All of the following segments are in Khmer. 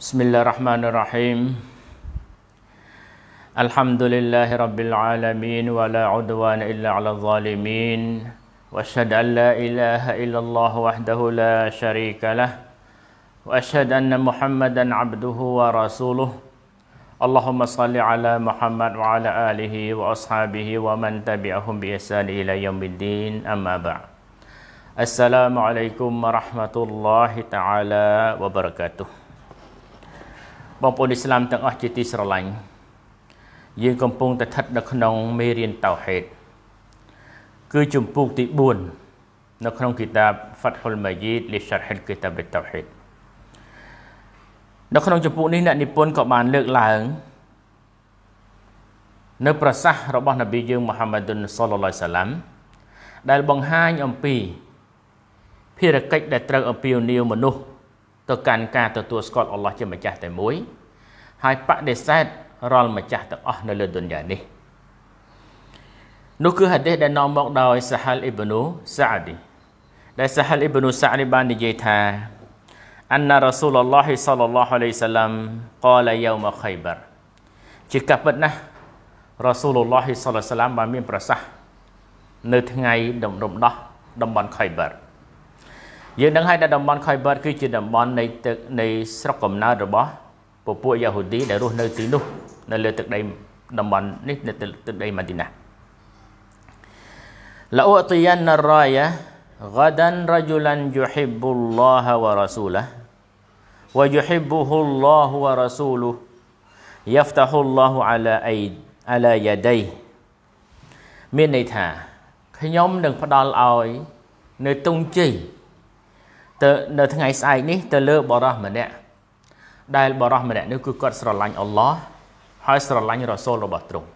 بسم الله الرحمن الرحيم الحمد لله رب العالمين ولا عدوان إلا على الظالمين وأشهد أن لا إله إلا الله وحده لا شريك له وأشهد أن محمدا عبده ورسوله اللهم صل على محمد وعلى آله وأصحابه ومن تبعهم بإحسان إلى يوم الدين أما بعد السلام عليكم ورحمة الله تعالى وبركاته បងប្អូនអ៊ីស្លាមទាំងអស់ជាទីស្រឡាញ់យើងកំពុងតែស្ថិតនៅក្នុងមេរៀនតោហេតគឺជំពូកទី4នៅក្នុង គីតាប Fathul Majid li Sharh al-Kitab at-Tawhid នៅក្នុងជំពូកនេះអ្នកនិពន្ធក៏បានលើកឡើង នៅ ប្រសាសន៍របស់នប៊ីយើងមូហាម៉ាឌុនសុលឡាឡៃសាឡាំដែលបង្ហាញអំពី ភារកិច្ចដែលត្រូវអំពាវនាវមនុស្សទៅកាន់ការទទួលស្គាល់អល់ឡោះជាម្ចាស់តែមួយ ហើយបដិសេធរាល់ម្ចាស់ទាំងអស់នៅលើឌុនយ៉ានេះនោះគឺហាឌីសដែលនាំមកដោយសាហាលអ៊ីបនូសាអាឌីដែលសាហាលអ៊ីបនូសាអាឌីបាននិយាយថាអានណារ៉ាស៊ូលឡោះសលឡោះអាឡៃសាឡាំកលយូមខៃបារជាកាពិតណាស់រ៉ាស៊ូលឡោះសលឡាំបានមានប្រសាសន៍នៅថ្ងៃដំរំដោះតំបន់ខៃបារយើងនឹងឲ្យនៅតំបន់ខៃបាត់គឺជាតំបន់នៃទឹកនៃស្រុកកំណើតរបស់ពពួកយ៉ាហូឌីដែលរស់នៅទីនោះនៅលើទឹកដីតំបន់នេះនៅទឹកដីម៉ាឌីណាឡាអូតយ៉ានរ៉ាយ៉ា غدا رجلا يحب الله ورسوله ويحبه الله ورسوله يفتح الله على ايد على يديه មានន័យថាខ្ញុំនឹងផ្ដល់ឲ្យនៅតុងជ័យទៅនៅថ្ងៃស្អែកនេះទៅលើបរោះម្នាក់ដែលបរោះម្នាក់នេះគឺគាត់ស្រឡាញ់អល់ឡោះហើយ ស្រឡាញ់រ៉ូសូលរបស់ទ្រង់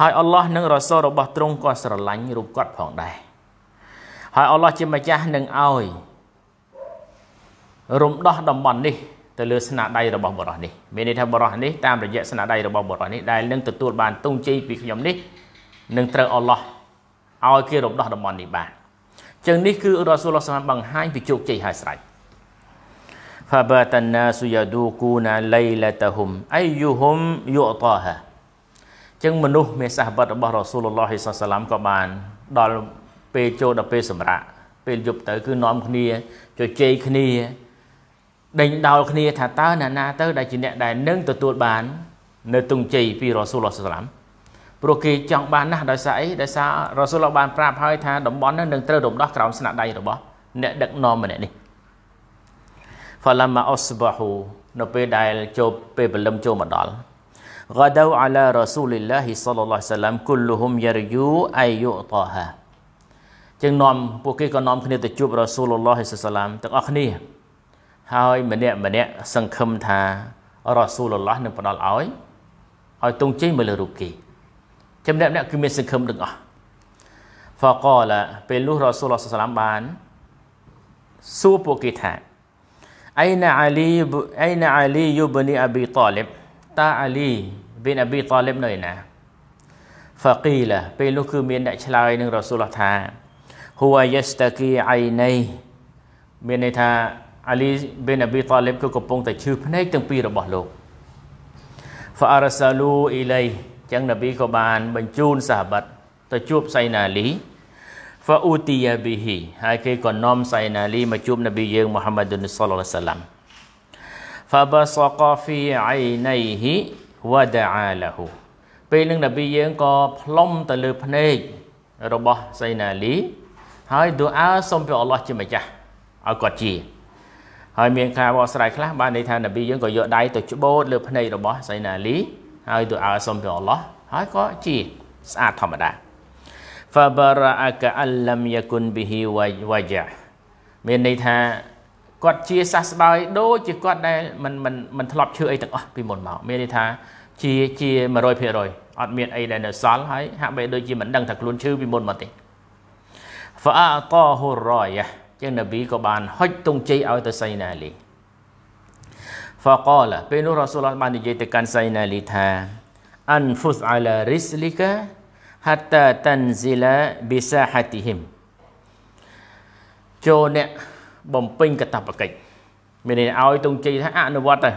ហើយអល់ឡោះនិងរ៉ូសូលរបស់ទ្រង់ក៏ស្រឡាញ់រូបគាត់ផងដែរហើយអល់ឡោះជាម្ចាស់នឹងឲ្យរំដោះតំបន់នេះ ទៅលើស្នាដៃរបស់បរោះនេះមានន័យថាបរោះនេះតាមរយៈស្នាដៃរបស់បរោះនេះដែលនឹងទទួលបានទងជ័យពីខ្ញុំនេះនឹងត្រូវអល់ឡោះឲ្យគេរំដោះតំបន់នេះបានចឹងនេះគឺរ៉ាស៊ូលឡោះសាឡាមបង្ហាញពីជោគជ័យហើយស្រេច فبات الناس يدوقون ليلتهم ايهم يعطاها ចឹងមនុស្សមេសាបតរបស់រ៉ាស៊ូលឡោះសាឡាមក៏បានដល់ពេលចូលដល់ពេលសម្រាប់ពេលយប់ទៅគឺនាំគ្នាជជែកគ្នាដេញដោលគ្នា ថាតើអ្នកណាទៅដែលជាអ្នកដែលនឹងទទួលបាន នៅទងជ័យពីរ៉ាស៊ូលឡោះសាឡាមព្រោះគេចង់បានណាស់ដោយសារអីដោយសាររ៉ាស៊ូលបានប្រាប់ហើយថាតំបន់នោះនឹងត្រូវរំដោះក្រោមស្នាដៃរបស់អ្នកដឹកនាំម្នាក់នេះ falamma asbahu នៅពេលដែលចូលពេលព្រលឹមចូលមកដល់ غدوا على رسول الله صلى الله عليه وسلم كلهم يرجو اي يعطاها ជាងនាំពួកគេក៏នាំគ្នាទៅជួបរ៉ាស៊ូលឡោះហិសសាឡាមទាំងអស់គ្នាហើយម្នាក់ម្នាក់សង្ឃឹមថារ៉ាស៊ូលឡោះនឹងផ្ដល់ឲ្យឲ្យទងជ័យមើលរូបគេចឹងម្នាក់ម្នាក់គឺមានសង្ឃឹមទាំងអស់ហ្វកឡាពេលលុះរ៉ាស៊ូលឡោះសាឡាមបានសួរពួកគេថាអៃណាអាលីអៃណាអាលីយូបនីអាប៊ីតាលីបតាអាលីប៊ីនអាប៊ីតាលីបនៅឯណាហ្វាគីឡាពេលនោះគឺមានអ្នកឆ្លើយនឹងរ៉ាស៊ូលឡោះថាហួយ៉ាស្តាគីអៃណៃមានន័យថាអាលីប៊ីនអាប៊ីតាលីបគឺកំពុងតែឈឺភ្នែកទាំងពីររបស់លោកហ្វារ៉ាសាលូអ៊ីឡៃចឹងនប៊ីក៏បានបញ្ជូនសាហាបតទៅជួបសៃណាលីហ្វាអ៊ូទីយ៉ាប៊ីហ៊ីហើយគេក៏នាំសៃណាលីមកជួបនប៊ីយើងមូហាម៉ាឌុនសល្លឡោះសាឡាំហ្វាបាសកហ្វីអៃណៃហ៊ីវ៉ាដាអាឡាហ៊ូពេលនឹងនប៊ីយើងក៏ផ្លុំទៅលើភ្នែករបស់សៃណាលីហើយឌូអាសុំព្រះអល់ឡោះជាម្ចាស់ឲ្យគាត់ជាហើយមានការបកស្រាយខ្លះបានន័យថានប៊ីយើងក៏យកដៃទៅច្បូតលើភ្នែករបស់សៃណាលីហើយទូអាសុំពីអល់ឡោះហើយក៏ជាស្អាតធម្មតា Fabara'a ka'allam yakun bihi wajah មានន័យថាគាត់ជាសះស្បើយ ដូចជាគាត់ដែលមិនមិនមិនធ្លាប់ឈឺអីទាំងអស់ពីមុនមកមានន័យថា ជាជា100%អត់មានអីដែលនៅសល់ហើយហាក់បីដូចជាមិនដឹងថាខ្លួនឈឺពីមុនមកទេ Fa'atahu rayah ជាងនប៊ីក៏បានហុចទង់ជ័យឲ្យទៅសៃណាលីហ្វាកលពេលនោះរ៉ាស៊ូលបាននិយាយទៅកាន់សៃណាលីថាអានហ្វុសអាឡារីសលីកាហាត់តាតាន់ស៊ីឡាប៊ីសាហាទីហ៊ីមចូលអ្នកបំពេញកតបកិច្ចមានន័យឲ្យទងជ័យថាអនុវត្តទៅ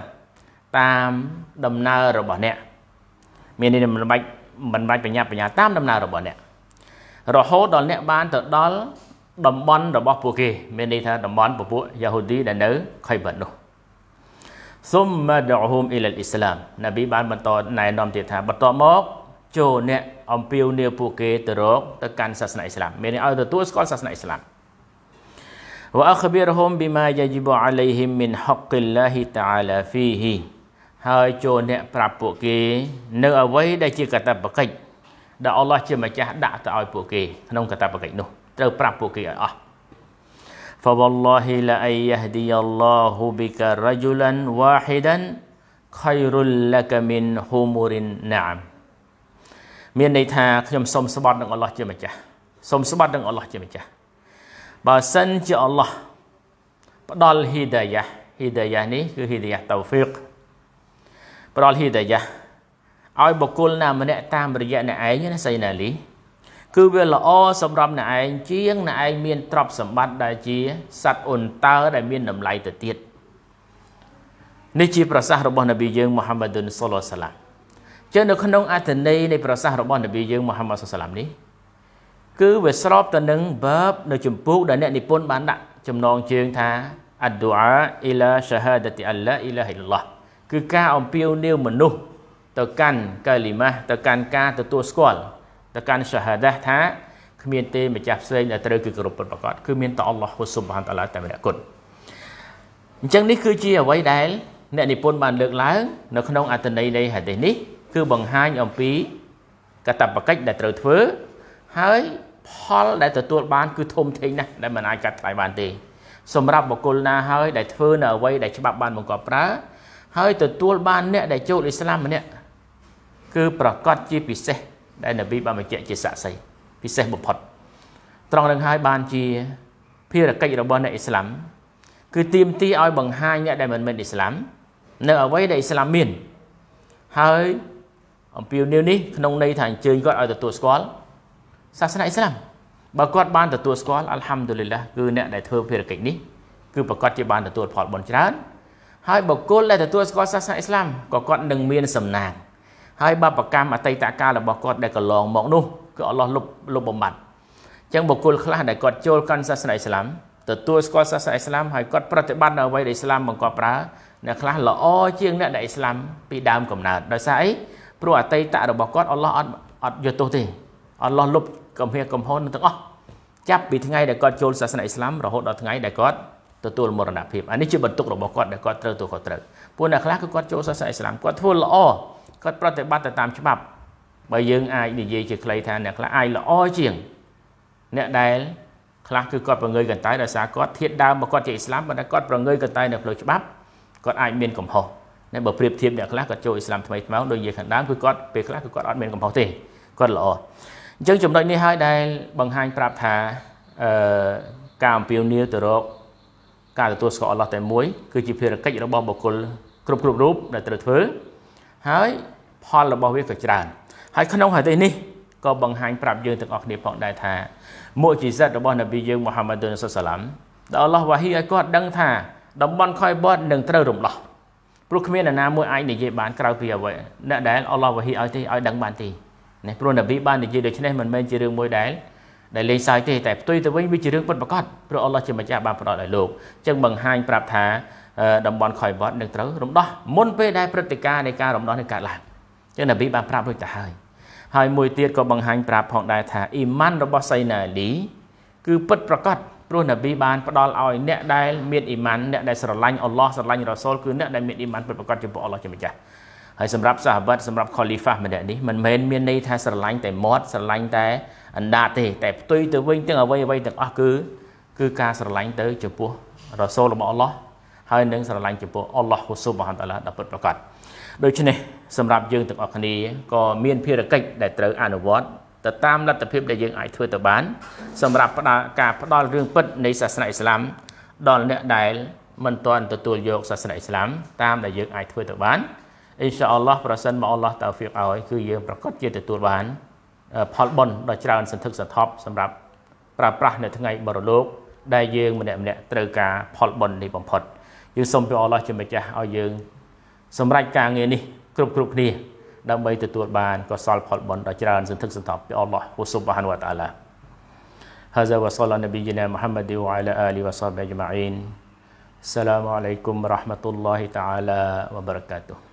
តាមដំណើររបស់អ្នកមានន័យមិនបាច់មិនបាច់បញ្ញាបញ្ញាតាមដំណើររបស់អ្នករហូតដល់អ្នកបានទៅដល់តំបន់របស់ពួកគេមានន័យថាតំបន់ពពួកយ៉ាហូឌីដែលនៅខៃបាត់នោះសុមមាដហូមអ៊ីលអ៊ីស្លាមនប៊ីបានបន្តណែនាំទៀតថាបន្តមកចូលអ្នកអំពាវនាវពួកគេទៅរកទៅកាន់សាសនាអ៊ីស្លាម មានឲ្យទទួលស្គាល់សាសនាអ៊ីស្លាម وأخبرهم بما يجب عليهم من حق الله تعالى فيه ហើយចូលអ្នកប្រាប់ពួកគេ នៅ អ្វីដែលជាកាតព្វកិច្ចដែលអល់ឡោះជាម្ចាស់ដាក់ទៅឲ្យពួកគេក្នុងកាតព្វកិច្ចនោះត្រូវប្រាប់ពួកគេឲ្យអស់ فوالله لأن يهدي الله بك رجلا واحدا خير لك من حمر النعم មានន័យថាខ្ញុំសូមស្បត់នឹងអល់ឡោះជាម្ចាស់សូមស្បត់នឹងអល់ឡោះជាម្ចាស់បើសិនជាអល់ឡោះផ្ដល់ហ៊ីដាយ៉ាហ៊ីដាយ៉ានេះគឺហ៊ីដាយ៉ាតោហ្វិកផ្ដល់ហ៊ីដាយ៉ាឲ្យបុគ្គលណាម្នាក់តាមរយៈអ្នកឯងណាសៃណាលីគឺវាល្អសម្រាប់អ្នកឯងជាងអ្នកឯងមានទ្រព្យសម្បត្តិដែលជាសត្វអ៊ុនតើដែលមានតម្លៃទៅទៀតនេះជាប្រសាសន៍របស់នប៊ីយើងមូហាម៉ាឌុនសូឡាសាឡាចឹងនៅក្នុងអត្ថន័យនៃប្រសាសន៍របស់នប៊ីយើងមូហាម៉ាឌុនសូឡាសាឡានេះ គឺវាស្របទៅនឹងបាបនៅចម្ពោះដែលអ្នកនិពន្ធបានដាក់ចំណងជើងថាអាឌូអាអ៊ីឡាសាហាដាទីអាឡាអ៊ីឡាហ៊ីឡោះគឺការអំពាវនាវមនុស្សទៅកាន់កាលីម៉ាស់ទៅកាន់ការទទួលស្គាល់ទៅកាន់ shahadah ថាគ្មានទេម្ចាស់ផ្សេងដែលត្រូវគឺគោរពពិតប្រាកដគឺមានតែអល់ឡោះហ៊ូស៊ុបហានតាឡាតែម្នាក់គត់អញ្ចឹងនេះគឺជាអ្វីដែលអ្នកនិពន្ធបានលើកឡើង នៅក្នុងអត្ថន័យនៃហាឌីសនេះគឺបង្ហាញអំពីកតបកិច្ចដែលត្រូវធ្វើហើយផលដែលទទួលបានគឺធំធេងណាស់ដែលមិនអាចកាត់ថ្លៃបានទេ សម្រាប់បុគ្គលណាហើយ ដែលធ្វើនៅអ្វីដែលច្បាប់បានបង្កប់ប្រើហើយទទួលបានអ្នកដែលចូលអ៊ីស្លាមម្នាក់គឺប្រកាសជាពិសេសដែលនប៊ីបានបញ្ជាក់ជាស័ក្តិសិទ្ធិពិសេសបំផុតត្រង់នឹងហើយ បានជា ភារកិច្ចរបស់អ្នកអ៊ីស្លាម គឺទាមទារឲ្យបង្ហាញអ្នកដែលមិនមែនអ៊ីស្លាមនៅអ្វីដែលអ៊ីស្លាមមានហើយអំពាវនាវនេះក្នុងន័យថាអញ្ជើញគាត់ឲ្យទទួលស្គាល់សាសនាអ៊ីស្លាមបើគាត់បានទទួលស្គាល់អាល់ហាំឌុលីឡាគឺអ្នកដែលធ្វើភារកិច្ចនេះគឺប្រកាសជាបានទទួលផលបុណ្យច្រើនហើយបុគ្គលដែលទទួលស្គាល់សាសនាអ៊ីស្លាមក៏គាត់នឹងមានសំណាងហើយបបកម្មអតីតកាលរបស់គាត់ដែលកន្លងមកនោះគឺអល់ឡោះលុបលុបបំបត្តិអញ្ចឹងបុគ្គលខ្លះដែលគាត់ចូលកាន់សាសនាអ៊ីស្លាមទទួលស្គាល់សាសនាអ៊ីស្លាមហើយគាត់ប្រតិបត្តិនៅអ្វីដែលអ៊ីស្លាមបង្កប់ប្រើអ្នកខ្លះល្អជាងអ្នកដែលអ៊ីស្លាមពីដើមកំណើតដោយសារអីព្រោះអតីតរបស់គាត់អល់ឡោះអត់អត់យកទោសទេអល់ឡោះលុបកំហៀកំហុសទាំងអស់ចាប់ពីថ្ងៃដែលគាត់ចូលសាសនាអ៊ីស្លាមរហូតដល់ថ្ងៃដែលគាត់ទទួលមរណភាពអានេះជាបន្ទុករបស់គាត់ដែលគាត់ត្រូវទទួលគាត់ត្រូវពួកអ្នកខ្លះគឺគាត់ចូលសាសនាអ៊ីស្លាមគាត់ធ្វើល្អគាត់ប្រតិបត្តិទៅតាមច្បាប់បើយើងអាចនិយាយជាខ្លីថាអ្នកខ្លះអាចល្អជាងអ្នកដែលខ្លះគឺគាត់ប្រងើយកន្តើយដោយសារគាត់ធាតដើមរបស់គាត់ជាអ៊ីស្លាមប៉ុន្តែគាត់ប្រងើយកន្តើយនៅផ្លូវច្បាប់គាត់អាចមានកំហុសតែបើប្រៀបធៀបអ្នកខ្លះគាត់ចូលអ៊ីស្លាមថ្មីថ្មោងដោយនិយាយខាងដើមគឺគាត់ពេលខ្លះគឺគាត់អត់មានកំហុសទេគាត់ល្អអញ្ចឹងចំណុចនេះហើយដែលបង្ហាញប្រាប់ថាអឺការអំពាវនាវទៅរកការទទួលស្គាល់អល់ឡោះតែមួយ គឺជាភារកិច្ចរបស់បុគ្គលគ្រប់គ្រប់រូបដែលត្រូវធ្វើហើយផលរបស់វាក៏ច្រើនហើយក្នុងហេតុនេះក៏បង្ហាញប្រាប់យើងទាំងអស់គ្នាផងដែរថាមុជីសិតរបស់នប៊ីយើងមូហាម៉ាត់ឌុនសុសឡាំដែលអល់ឡោះវ៉ាហ៊ីឲ្យគាត់ដឹងថាតំបន់ខ້ອຍបតនឹងត្រូវរំដោះព្រោះគ្មាននរណាមួយអាចនិយាយបានក្រៅពីអ្វីអ្នកដែលអល់ឡោះវ៉ាហ៊ីឲ្យទេឲ្យដឹងបានទេនេះព្រោះនប៊ីបាននិយាយដូច្នេះមិនមែនជារឿងមួយដែលដែលលេងសើចទេតែផ្ទុយទៅវិញវាជារឿងពិតប្រាកដព្រោះអល់ឡោះជាម្ចាស់បានផ្ដល់ឲ្យលោកចឹងបង្ហាញប្រាប់ថាតំបន់ខ້ອຍវត្តនឹងត្រូវរំដោះមុនពេលដែលព្រឹត្តិការណ៍នៃការរំដោះនឹងកើតឡើងចឹងនប៊ីបានប្រាប់រួចទៅហើយហើយមួយទៀតក៏បង្ហាញ ប្រាប់ផងដែរថាអ៊ីម៉ានរបស់សៃណាលីគឺពិតប្រកបព្រោះនប៊ីបានផ្ដល់ឲ្យអ្នកដែលមានអ៊ីម៉ានអ្នកដែលស្រឡាញ់អល់ឡោះស្រឡាញ់រ៉ាសូលគឺអ្នកដែលមានអ៊ីម៉ានពិតប្រកបចំពោះអល់ឡោះជាម្ចាស់ហើយសម្រាប់សាហាបតសម្រាប់ខូលីហ្វាម្នាក់នេះមិនមែនមានន័យថាស្រឡាញ់តែមាត់ស្រឡាញ់តែ អណ្ដាតទេតែផ្ទុយទៅវិញទាំងអ្វីអ្វីទាំងអស់គឺគឺការស្រឡាញ់ទៅចំពោះរ៉ាសូលរបស់អល់ឡោះហើយនឹងស្រឡាញ់ចំពោះអល់ឡោះហ៊ូស៊ុបហានតាឡាដល់ពិតប្រាកដដូច្នេះសម្រាប់យើងទាំងអស់គ្នាក៏មានភារកិច្ចដែលត្រូវអនុវត្តទៅតាមលទ្ធភាពដែលយើងអាចធ្វើទៅបានសម្រាប់ផ្ដល់ការផ្ដល់រឿងពិតនៃសាសនាអ៊ីស្លាមដល់អ្នកដែលមិនទាន់ទទួលយកសាសនាអ៊ីស្លាមតាមដែលយើងអាចធ្វើទៅបានអ៊ីនសាអល់ឡោះប្រសិនមកអល់ឡោះតាហ្វីកឲ្យគឺយើងប្រកាសជាទទួលបានផលបុណ្យដ៏ច្រើន សន្ធឹកសន្ធាប់សម្រាប់ប្រើប្រាស់នៅថ្ងៃបរលោកដែលយើងម្នាក់ម្នាក់ត្រូវការផលបុណ្យនេះបំផុតយើងសូមព្រះអល់ឡោះជាម្ចាស់ឲ្យយើងសម្រេចការងារនេះគ្រប់គ្រប់គ្នាដើម្បីទទួលបានកុសលផលបុណ្យដ៏ច្រើនសន្ធឹកសន្ធាប់ពីអល់ឡោះហ៊ូស៊ុបហានវតាឡាហាហ្សាវ៉ាសលឡានប៊ីជីណាមូហាម៉ាឌីវ៉ាអាឡាអាលីវ៉ាសាប៊ីអ៊ីម៉ាអ៊ីន السلام عليكم ورحمة الله تعالى وبركاته